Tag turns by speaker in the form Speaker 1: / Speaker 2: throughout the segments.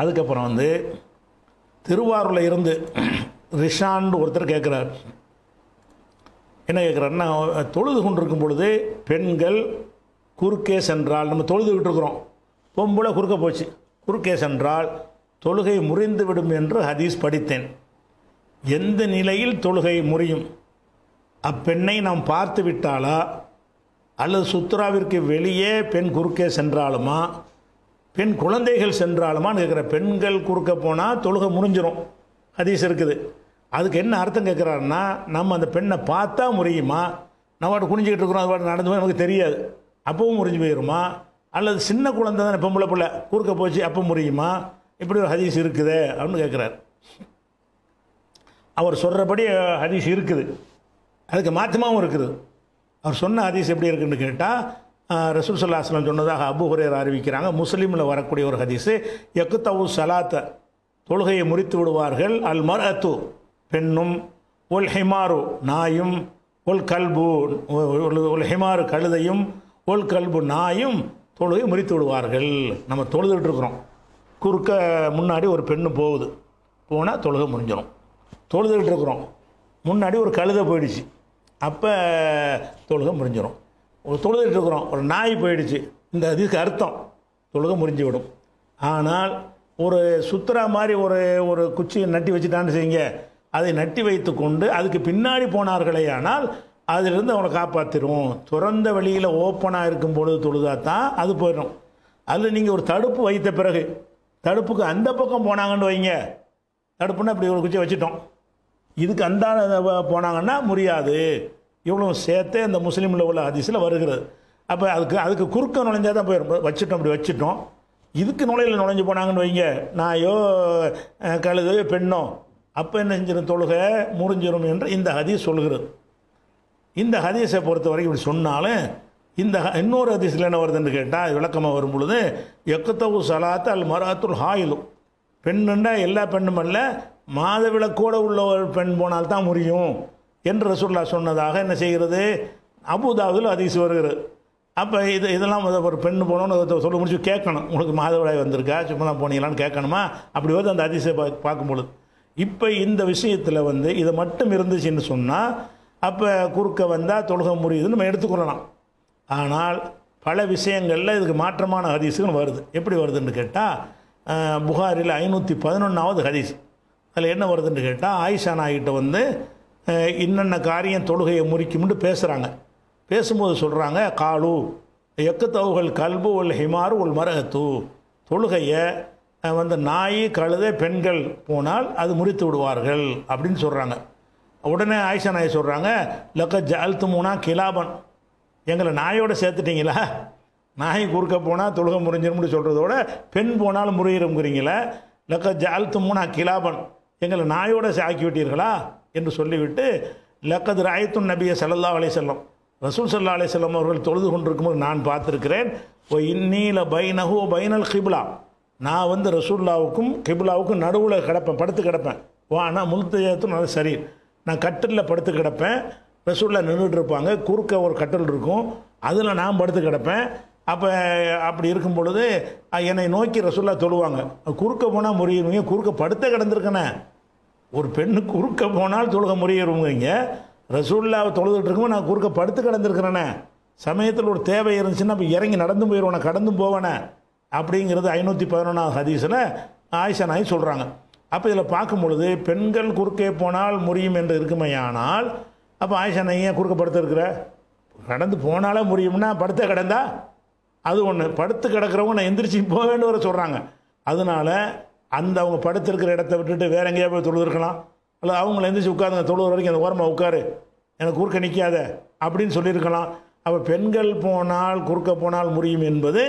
Speaker 1: அதுக்கப்புறம் வந்து திருவாரூரில் இருந்து ரிஷான்னு ஒருத்தர் கேட்குறார் என்ன கேட்குறாருன்னா தொழுது கொண்டிருக்கும் பொழுது பெண்கள் குறுக்கே சென்றால் நம்ம தொழுதுகிட்டு இருக்கிறோம் பொம்பளை குறுக்க போச்சு குறுக்கே சென்றால் தொழுகை முறிந்துவிடும் என்று ஹதீஸ் படித்தேன் எந்த நிலையில் தொழுகை முறியும் அப்பெண்ணை நாம் பார்த்து விட்டாலா அல்லது சுத்ராவிற்கு வெளியே பெண் குறுக்கே சென்றாலுமா பெண் குழந்தைகள் சென்றாலுமான்னு கேட்குற பெண்கள் குறுக்க போனால் தொழுகை முடிஞ்சிடும் ஹதீஸ் இருக்குது அதுக்கு என்ன அர்த்தம் கேட்குறாருன்னா நம்ம அந்த பெண்ணை பார்த்தா முறியுமா நம்ம வாட்டு குனிஞ்சிக்கிட்டு இருக்கிறோம் அது வாட்டு நடந்து நமக்கு தெரியாது அப்பவும் முறிஞ்சு போயிடுமா அல்லது சின்ன குழந்தை தானே பொம்பளை பிள்ளை கூறுக்க போச்சு அப்போ முறியுமா இப்படி ஒரு ஹதீஸ் இருக்குது அப்படின்னு கேட்குறாரு அவர் சொல்கிறபடி ஹதீஸ் இருக்குது அதுக்கு மாற்றமாகவும் இருக்குது அவர் சொன்ன ஹதீஸ் எப்படி இருக்குன்னு கேட்டால் ரசூல் சல்லாஹ்லாம் சொன்னதாக அபு ஹுரேர் அறிவிக்கிறாங்க முஸ்லீமில் வரக்கூடிய ஒரு ஹதீஸு எக்குத்தவு சலாத்த தொழுகையை முறித்து விடுவார்கள் அல் மர் அத்து பெண்ணும் ஒல் ஹிமாரு நாயும் ஒல் கல்பு ஒல் ஹிமாரு கழுதையும் ஒல் கல்பு நாயும் தொழுகை முறித்து விடுவார்கள் நம்ம தொழுதுகிட்ருக்குறோம் குறுக்க முன்னாடி ஒரு பெண்ணு போகுது போனால் தொழுகை முடிஞ்சிடும் இருக்கிறோம் முன்னாடி ஒரு கழுதை போயிடுச்சு அப்போ தொழுகை முடிஞ்சிடும் ஒரு தொழுதுட்டு இருக்கிறோம் ஒரு நாய் போயிடுச்சு இந்த அதுக்கு அர்த்தம் தொழுக முறிஞ்சு விடும் ஆனால் ஒரு சுத்துறா மாதிரி ஒரு ஒரு குச்சியை நட்டி வச்சுட்டான்னு செய்யுங்க அதை நட்டி வைத்து கொண்டு அதுக்கு பின்னாடி போனார்களே ஆனால் அதிலிருந்து அவனை காப்பாற்றிடும் துறந்த வழியில் ஓப்பனாக இருக்கும் பொழுது தொழுதா தான் அது போயிடும் அதில் நீங்கள் ஒரு தடுப்பு வைத்த பிறகு தடுப்புக்கு அந்த பக்கம் போனாங்கன்னு வைங்க தடுப்புன்னா இப்படி ஒரு குச்சி வச்சுட்டோம் இதுக்கு அந்த போனாங்கன்னா முடியாது இவ்வளோ சேர்த்தே இந்த முஸ்லீமில் உள்ள ஹதீஸில் வருகிறது அப்போ அதுக்கு அதுக்கு குறுக்க நுழைஞ்சால் தான் போயிடும் வச்சுட்டோம் அப்படி வச்சுட்டோம் இதுக்கு நுழையில் நுழைஞ்சு போனாங்கன்னு வைங்க நாயோ கழுது பெண்ணோ அப்போ என்ன செஞ்சிடும் தொழுகை முறிஞ்சிடும் என்று இந்த ஹதீஸ் சொல்கிறது இந்த ஹதீஸை பொறுத்த வரைக்கும் இப்படி சொன்னாலும் இந்த இன்னொரு ஹதீஸில் என்ன வருதுன்னு கேட்டால் விளக்கமாக வரும் பொழுது எக்கத்தவு சலாத்து அல் மராத்துல் ஹாயிலும் பெண்ணுண்டா எல்லா பெண்ணும் அல்ல மாதவிளக்கோடு உள்ள ஒரு பெண் போனால்தான் முடியும் என்று ரசூல்லா சொன்னதாக என்ன செய்கிறது அபுதாவில் அதிசி வருகிறது அப்போ இது இதெல்லாம் ஒரு பெண்ணு அதை சொல்லி முடிச்சு கேட்கணும் உங்களுக்கு மாதவிடாய் வந்திருக்கா சும்மா தான் போனீங்களான்னு கேட்கணுமா அப்படி வந்து அந்த அதிசயம் பா பார்க்கும்பொழுது இப்போ இந்த விஷயத்தில் வந்து இதை மட்டும் இருந்துச்சுன்னு சொன்னால் அப்போ குறுக்க வந்தால் தொழுக முடியுதுன்னு நம்ம எடுத்துக்கொள்ளலாம் ஆனால் பல விஷயங்களில் இதுக்கு மாற்றமான ஹதீஸுகள் வருது எப்படி வருதுன்னு கேட்டால் புகாரில் ஐநூற்றி பதினொன்றாவது ஹதீஸ் அதில் என்ன வருதுன்னு கேட்டால் ஆயிஷா நாய்கிட்ட வந்து இன்னென்ன காரியம் தொழுகையை முறிக்கும்னு பேசுகிறாங்க பேசும்போது சொல்கிறாங்க காலு எக்கத்தவுகள் கல்பு உள் ஹிமாறு உள் மரகத்து தொழுகையை வந்து நாய் கழுத பெண்கள் போனால் அது முறித்து விடுவார்கள் அப்படின்னு சொல்கிறாங்க உடனே ஆயிஷா நாய் சொல்கிறாங்க லக்க ஜல்த்து மூணா கிலாபன் எங்களை நாயோட சேர்த்துட்டிங்களா நாய் குறுக்க போனால் தொழுகை முறிஞ்சிரும்னு சொல்கிறதோட பெண் போனாலும் முறியிறோங்கிறீங்களே லக்க ஜல்த்து மூணா கிலாபன் எங்களை நாயோடு சாக்கி விட்டீர்களா என்று சொல்லிவிட்டு லக்கது ராயத்துன் நபிய செல்லல்லா அலை செல்லம் ரசூல் சல்லா அலே செல்லம் அவர்கள் தொழுது கொண்டிருக்கும்போது நான் பார்த்துருக்கிறேன் ஓ இன்னீல ஓ பைனல் கிபிலா நான் வந்து ரசூல்லாவுக்கும் கிபிலாவுக்கும் நடுவில் கிடப்பேன் படுத்து கிடப்பேன் வா ஆனால் முல்தேத்தும் அது சரி நான் கட்டிலில் படுத்து கிடப்பேன் ரசூலில் நின்றுட்டு இருப்பாங்க குறுக்க ஒரு கட்டில் இருக்கும் அதில் நான் படுத்து கிடப்பேன் அப்போ அப்படி இருக்கும் பொழுது என்னை நோக்கி ரசூல்லா தொழுவாங்க குறுக்க போனால் முறியணுங்க குறுக்க படுத்த கிடந்திருக்கேனே ஒரு பெண்ணு குறுக்க போனால் தொழுக முறையிறவங்க ரசூல்லாவை தொழுதுட்டு இருக்கும் நான் குறுக்க படுத்து கிடந்துருக்குறேனே சமயத்தில் ஒரு தேவை இருந்துச்சுன்னா அப்போ இறங்கி நடந்து போயிடுவானே கடந்து போவானே அப்படிங்கிறது ஐநூற்றி பதினொன்றாம் ஹதீஸில் ஆயிஷா நாய் சொல்கிறாங்க அப்போ இதில் பார்க்கும் பொழுது பெண்கள் குறுக்கே போனால் முடியும் என்று இருக்குமையானால் அப்போ ஆயிஷா நாய் ஏன் குறுக்க படுத்துருக்குற கடந்து போனாலே முடியும்னா படுத்த கிடந்தா அது ஒன்று படுத்து கிடக்கிறவங்க நான் எந்திரிச்சு போக வேண்டும் வர சொல்கிறாங்க அதனால் அந்த அவங்க படுத்திருக்கிற இடத்த விட்டுட்டு வேற எங்கேயா போய் தொழுதுருக்கலாம் அல்லது அவங்கள எந்திரிச்சு உட்காருங்க தொழுகிற வரைக்கும் அந்த ஓரமாக உட்காரு எனக்கு குறுக்க நிற்காத அப்படின்னு சொல்லியிருக்கலாம் அப்போ பெண்கள் போனால் குறுக்க போனால் முடியும் என்பது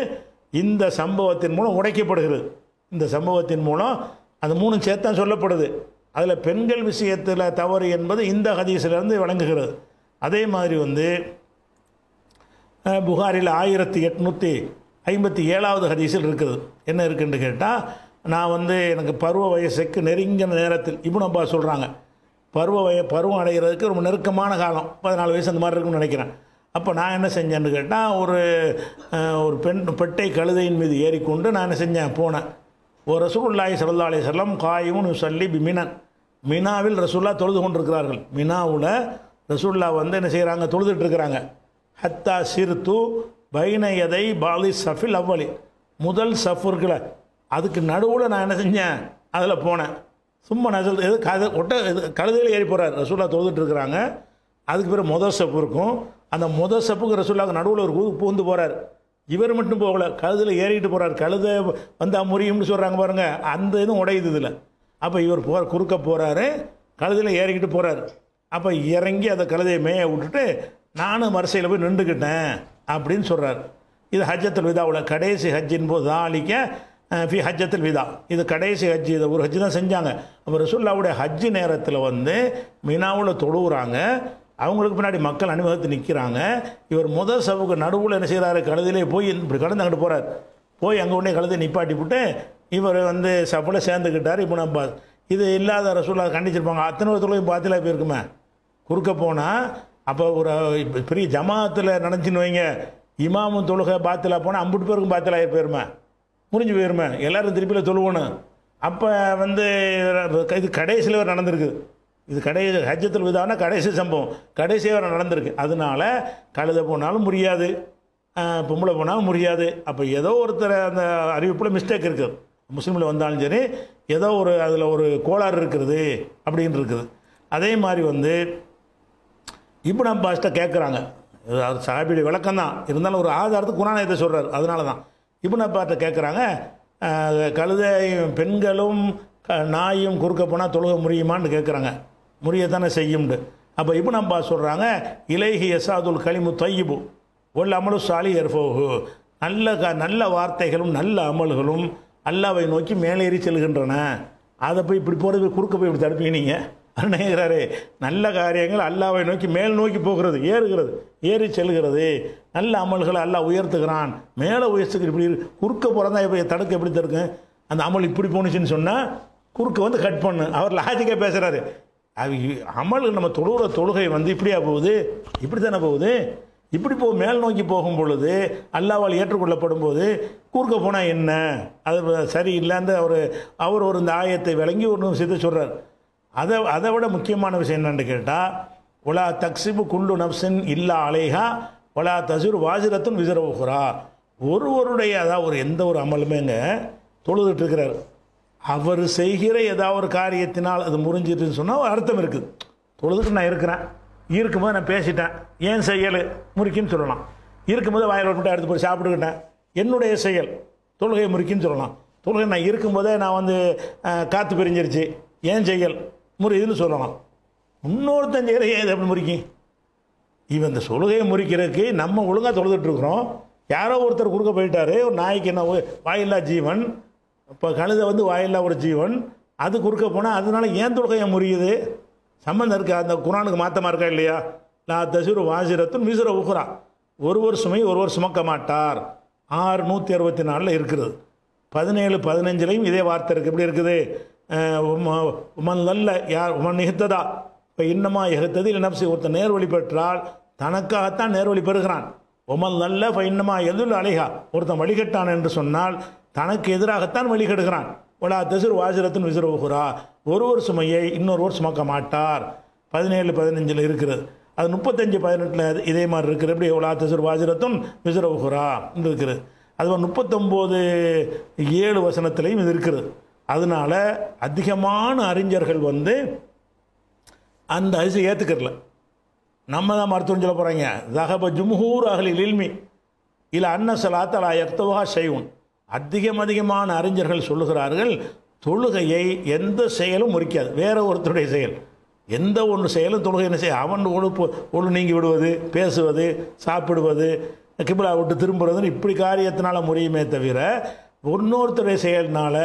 Speaker 1: இந்த சம்பவத்தின் மூலம் உடைக்கப்படுகிறது இந்த சம்பவத்தின் மூலம் அந்த மூணு சேர்த்தான் சொல்லப்படுது அதில் பெண்கள் விஷயத்தில் தவறு என்பது இந்த ஹதீஸிலிருந்து வழங்குகிறது அதே மாதிரி வந்து புகாரில் ஆயிரத்தி எட்நூற்றி ஐம்பத்தி ஏழாவது ஹதீஸில் இருக்குது என்ன இருக்குன்னு கேட்டால் நான் வந்து எனக்கு பருவ வயசுக்கு நெருங்கின நேரத்தில் இப்போ நம்ம சொல்கிறாங்க பருவ வய பருவம் அடைகிறதுக்கு ரொம்ப நெருக்கமான காலம் பதினாலு வயசு அந்த மாதிரி இருக்குன்னு நினைக்கிறேன் அப்போ நான் என்ன செஞ்சேன்னு கேட்டால் ஒரு ஒரு பெண் பெட்டை கழுதையின் மீது ஏறிக்கொண்டு நான் என்ன செஞ்சேன் போனேன் ஒரு ரசூல்லாய் சல்லா அலி சொல்லம் காயும் சொல்லி மினன் மினாவில் ரசூல்லா தொழுது கொண்டிருக்கிறார்கள் மினாவில் ரசூல்லா வந்து என்ன செய்கிறாங்க தொழுதுட்டுருக்கிறாங்க ஹத்தா சிறுத்து பைனயதை பாலி சஃபில் அவ்வளி முதல் சஃபுர்களை அதுக்கு நடுவில் நான் என்ன செஞ்சேன் அதில் போனேன் சும்மா நசல் எது கதை ஒட்ட இது கழுதையில் ஏறி போகிறார் ரசூல்லா தொழுதுட்ருக்குறாங்க அதுக்கு பிறகு மொதல் ஸ்டெப் இருக்கும் அந்த மொதல் ஸ்டெப்புக்கு ரசூல்லாவுக்கு நடுவில் ஒரு பூந்து போகிறார் இவர் மட்டும் போகலை கழுதில் ஏறிக்கிட்டு போகிறார் கழுதை வந்தால் முறியும்னு சொல்கிறாங்க பாருங்கள் அந்த இதுவும் உடையுது இதில் அப்போ இவர் போகிற குறுக்க போகிறாரு கழுதியில் ஏறிக்கிட்டு போகிறார் அப்போ இறங்கி அந்த கழுதையை மேய விட்டுட்டு நானும் வரிசையில் போய் நின்றுக்கிட்டேன் அப்படின்னு சொல்கிறார் இது ஹஜ்ஜத்தில் விதாவில் கடைசி ஹஜ்ஜின் போது தான் அழிக்க ஃபி ஹஜ்ஜத்தில் விதா இது கடைசி ஹஜ் இது ஒரு ஹஜ்ஜு தான் செஞ்சாங்க அப்போ ரசுல்லாவுடைய ஹஜ்ஜு நேரத்தில் வந்து மினாவில் தொழுகிறாங்க அவங்களுக்கு பின்னாடி மக்கள் அனுபவத்து நிற்கிறாங்க இவர் முதல் சவுக்கு நடுவில் என்ன செய்கிறாரு கழுதிலே போய் இப்படி கடந்து அங்கிட்டு போகிறார் போய் அங்கே உடனே கழுதை நிப்பாட்டி விட்டு இவர் வந்து சப்பில் சேர்ந்துக்கிட்டார் இப்போ நம்ம இது இல்லாத ரசூல்லா கண்டிச்சிருப்பாங்க அத்தனை ஒரு தொழில் பார்த்துல போயிருக்குமே குறுக்க போனால் அப்போ ஒரு பெரிய ஜமாத்தில் நினச்சின்னு வைங்க இமாமும் தொழுகை பாத்திலா போனால் ஐம்பது பேருக்கும் பாத்திலாக போயிருமே முடிஞ்சு போயிருமே எல்லோரும் திருப்பியில் சொல்லுவோன்னு அப்போ வந்து இது கடைசியில் ஒரு நடந்திருக்கு இது கடைசி ஹஜ்ஜத்தில் விதான கடைசி சம்பவம் கடைசியாக வர நடந்திருக்கு அதனால கழுத போனாலும் முடியாது பொம்பளை போனாலும் முடியாது அப்போ ஏதோ ஒருத்தர் அந்த அறிவிப்பில் மிஸ்டேக் இருக்குது முஸ்லீமில் வந்தாலும் சரி ஏதோ ஒரு அதில் ஒரு கோளாறு இருக்கிறது அப்படின்னு இருக்குது அதே மாதிரி வந்து இப்போ நம்ம பாஸ்ட்டை கேட்குறாங்க சாபியுடைய விளக்கம் தான் இருந்தாலும் ஒரு ஆதாரத்துக்கு குணானயத்தை சொல்கிறார் அதனால தான் இப்போ நான் பார்த்து கேட்குறாங்க கழுதையும் பெண்களும் நாயும் குறுக்க போனால் தொழுக முடியுமான்னு கேட்குறாங்க முறிய தானே செய்யும்ண்டு அப்போ இப்போ நம்பா சொல்கிறாங்க இலேஹி எசாதுல் கலிமு தையிபு ஒல் அமலு சாலி எர்ஃபோஹு நல்ல க நல்ல வார்த்தைகளும் நல்ல அமல்களும் அல்லாவை நோக்கி மேலேறி செல்கின்றன அதை போய் இப்படி போகிறது குறுக்க போய் இப்படி தடுப்பீங்க நீங்கள் அருணைகிறாரே நல்ல காரியங்கள் அல்லாவை நோக்கி மேல் நோக்கி போகிறது ஏறுகிறது ஏறி செல்கிறது நல்ல அமல்களை அல்லாஹ் உயர்த்துகிறான் மேலே உயர்த்துக்கு இப்படி குறுக்க போகிறதா இப்போ தடுக்க எப்படி தருக்கு அந்த அமல் இப்படி போணுச்சுன்னு சொன்னால் குறுக்க வந்து கட் பண்ணு அவர் லாஜிக்காக பேசுகிறாரு அது அமல் நம்ம தொழுகிற தொழுகை வந்து இப்படியா போகுது இப்படி தானே போகுது இப்படி போ மேல் நோக்கி போகும் பொழுது அல்லாவால் ஏற்றுக்கொள்ளப்படும் போது கூறுக்க போனால் என்ன அது சரி இல்லாந்து அவர் அவர் ஒரு இந்த ஆயத்தை விளங்கி ஒரு விஷயத்தை சொல்கிறார் அதை அதை விட முக்கியமான விஷயம் என்னென்னு கேட்டால் உலா தக்சிபு குல்லு நப்சின் இல்லா அலைகா உலா தசுர் வாஜிரத்தும் விசிறவுகிறா ஒருவருடைய அதாவது ஒரு எந்த ஒரு அமலுமேங்க தொழுதுட்டு இருக்கிறார் அவர் செய்கிற ஏதாவது ஒரு காரியத்தினால் அது முறிஞ்சிட்டுன்னு சொன்னால் அர்த்தம் இருக்குது தொழுதுக்கு நான் இருக்கிறேன் இருக்கும்போது நான் பேசிட்டேன் ஏன் செயல் முறிக்குன்னு சொல்லலாம் இருக்கும்போது வாயில் விட்டு எடுத்து போய் சாப்பிட்டுக்கிட்டேன் என்னுடைய செயல் தொழுகை முறிக்குன்னு சொல்லலாம் தொழுகை நான் இருக்கும்போதே நான் வந்து காற்று பிரிஞ்சிருச்சு ஏன் செய்யல் முறியுதுன்னு சொல்லலாம் இன்னொருத்தன் செய்கிறையே இது அப்படி முறிக்கும் இவன் இந்த சொல்கையை முறிக்கிறதுக்கு நம்ம ஒழுங்காக தொழுதுட்ருக்குறோம் யாரோ ஒருத்தர் குறுக்க போயிட்டாரு ஒரு நாய்க்கு என்ன வாயில்லா ஜீவன் இப்போ கழுதை வந்து வாயில்லா ஒரு ஜீவன் அது குறுக்க போனால் அதனால ஏன் தொழுகையை முறியுது சம்மந்தம் இருக்கா அந்த குரானுக்கு மாற்றமாக இருக்கா இல்லையா லா தசுரு வாசிரத்தும் மிசுர உகுரா ஒரு சுமை ஒருவர் சுமக்க மாட்டார் ஆறு நூற்றி அறுபத்தி நாலில் இருக்கிறது பதினேழு பதினஞ்சுலையும் இதே வார்த்தை இருக்குது எப்படி இருக்குது உமன் நல்ல யார் உமன் நிகழ்த்ததா இப்போ இன்னமா எகுத்தது இல்லை நப்சி ஒருத்தர் நேர்வழி பெற்றால் தனக்காகத்தான் நேர்வழி பெறுகிறான் உமன் நல்ல இப்போ இன்னமா எதுள்ள அழைகா ஒருத்தன் வழிகட்டான் என்று சொன்னால் தனக்கு எதிராகத்தான் வழிகெடுகிறான் உலா திசிறு வாசிரத்தின் விசிறுகுறா ஒருவர் சுமையை இன்னொருவர் சுமக்க மாட்டார் பதினேழு பதினஞ்சில் இருக்கிறது அது முப்பத்தஞ்சு பதினெட்டில் இதே மாதிரி இருக்கிற எப்படி உலா திசிறு வாசிரத்தும் விசிறுகுறா இருக்கிறது அது முப்பத்தொம்போது ஏழு வசனத்திலையும் இது இருக்கிறது அதனால் அதிகமான அறிஞர்கள் வந்து அந்த அரிசியை ஏற்றுக்கிறல நம்ம தான் மருத்துவம் சொல்ல போகிறாங்க ஜஹப ஜும்ஹூர் அகலில் இல்மி இல்லை அன்ன சலாத்தலா செய்வோம் அதிகம் அதிகமான அறிஞர்கள் சொல்லுகிறார்கள் தொழுகையை எந்த செயலும் முறிக்காது வேற ஒருத்தருடைய செயல் எந்த ஒன்று செயலும் தொழுகை என்ன செய்ய அவன் ஒழுப்பு ஒழு நீங்கி விடுவது பேசுவது சாப்பிடுவது கிபிலா விட்டு திரும்புறதுன்னு இப்படி காரியத்தினால் முறையுமே தவிர இன்னொருத்தருடைய செயல்னால்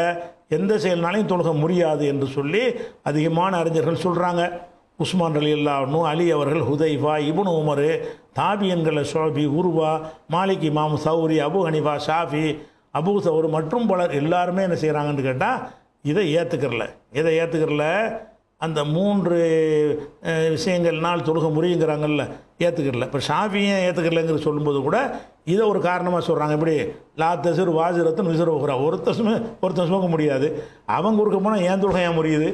Speaker 1: எந்த செயல்னாலையும் தொழுக முடியாது என்று சொல்லி அதிகமான அறிஞர்கள் சொல்கிறாங்க உஸ்மான் அலி அல்லாஹ்னு அலி அவர்கள் ஹுதைஃபா இபுன் உமர் தாபியன்களை ஷோபி உருவா மாலிக் இமாம் சௌரி அபு ஹனிஃபா ஷாஃபி அபு சௌர் மற்றும் பலர் எல்லாருமே என்ன செய்கிறாங்கன்னு கேட்டால் இதை ஏற்றுக்கிறல இதை ஏற்றுக்கிறல அந்த மூன்று விஷயங்கள் நாள் தொழுக முறியுங்கிறாங்கல்ல ஏற்றுக்கிடல இப்போ ஷாஃபியும் ஏற்றுக்கிடலங்கிற சொல்லும்போது கூட இதை ஒரு காரணமாக சொல்கிறாங்க இப்படி லா தசிர் வாஜிரத்தன் விசிற போகிறா ஒருத்தசுமே ஒருத்தன் சுமக்க முடியாது அவங்க குறுக்க போனால் ஏன் தொழுகை ஏன் முறியுது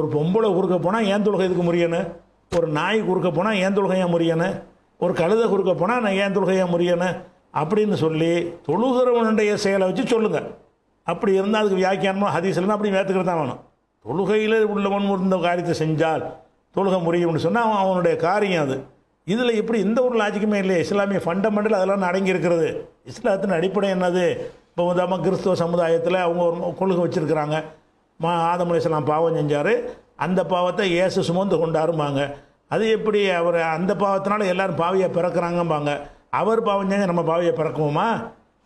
Speaker 1: ஒரு பொம்பளை குறுக்க போனால் ஏன் தொழுகை இதுக்கு முடியணும் ஒரு நாய் குறுக்க போனால் ஏன் தொழுகை ஏன் முடியணும் ஒரு கழுதை குறுக்க போனால் நான் ஏன் தொழுகை ஏன் முடியணும் அப்படின்னு சொல்லி தொழுகிறவனுடைய செயலை வச்சு சொல்லுங்கள் அப்படி இருந்தால் அதுக்கு வியாக்கியானமோ ஹதீஸ்லாம் அப்படி ஏற்றுக்கிறது தான் வேணும் தொழுகையில் உள்ளவன் இந்த காரியத்தை செஞ்சால் தொழுகை முறையும்னு சொன்னால் அவன் அவனுடைய காரியம் அது இதில் எப்படி எந்த ஒரு லாஜிக்குமே இல்லையே இஸ்லாமிய ஃபண்டமெண்டல் அதெல்லாம் அடங்கி இருக்கிறது இஸ்லாத்தின் அடிப்படை என்னது இப்போ உதாம கிறிஸ்துவ சமுதாயத்தில் அவங்க ஒரு கொள்கை வச்சுருக்கிறாங்க மா ஆதம் இஸ்லாம் பாவம் செஞ்சார் அந்த பாவத்தை ஏசு சுமந்து கொண்டாரும்பாங்க அது எப்படி அவர் அந்த பாவத்தினால எல்லோரும் பாவியை பிறக்கிறாங்கம்பாங்க அவர் பாவம் செஞ்சு நம்ம பாவியை பிறக்குவோமா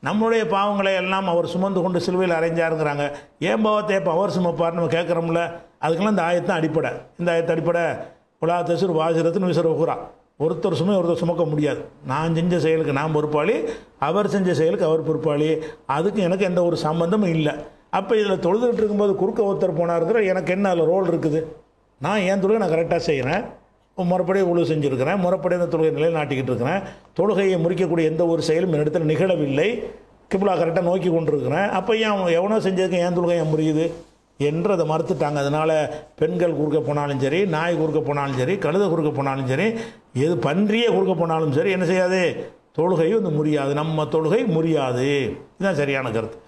Speaker 1: நம்மளுடைய பாவங்களை எல்லாம் அவர் சுமந்து கொண்டு சிலுவையில் அரைஞ்சாருங்கிறாங்க ஏன் பாவத்தை இப்போ அவர் சுமப்பார் நம்ம கேட்குறோம்ல அதுக்கெல்லாம் இந்த ஆயத்தான் அடிப்படை இந்த ஆயத்தை அடிப்படை உலா தசுர் வாசிரத்தின் விசுரகுரா ஒருத்தர் சுமை ஒருத்தர் சுமக்க முடியாது நான் செஞ்ச செயலுக்கு நான் பொறுப்பாளி அவர் செஞ்ச செயலுக்கு அவர் பொறுப்பாளி அதுக்கு எனக்கு எந்த ஒரு சம்மந்தமும் இல்லை அப்போ இதில் தொழுதுகிட்டு இருக்கும்போது குறுக்க ஒருத்தர் போனாருங்கிற எனக்கு என்ன அதில் ரோல் இருக்குது நான் ஏன் தொழில் நான் கரெக்டாக செய்கிறேன் முறைப்படி உழவு செஞ்சுருக்கிறேன் முறைப்படி அந்த தொழுகை நிலையில் நாட்டிக்கிட்டு இருக்கிறேன் தொழுகையை முறிக்கக்கூடிய எந்த ஒரு செயலும் என்னிடத்தில் நிகழவில்லை கிபிலா கரெக்டாக நோக்கி கொண்டிருக்கிறேன் அப்போ ஏன் எவனோ செஞ்சதுக்கு ஏன் தொழுகை ஏன் முறியுது என்று அதை மறுத்துட்டாங்க அதனால் பெண்கள் கொடுக்க போனாலும் சரி நாய் கொடுக்க போனாலும் சரி கழுத கொடுக்க போனாலும் சரி எது பன்றியே கொடுக்க போனாலும் சரி என்ன செய்யாது தொழுகையும் வந்து முறியாது நம்ம தொழுகை முறியாது இதுதான் சரியான கருத்து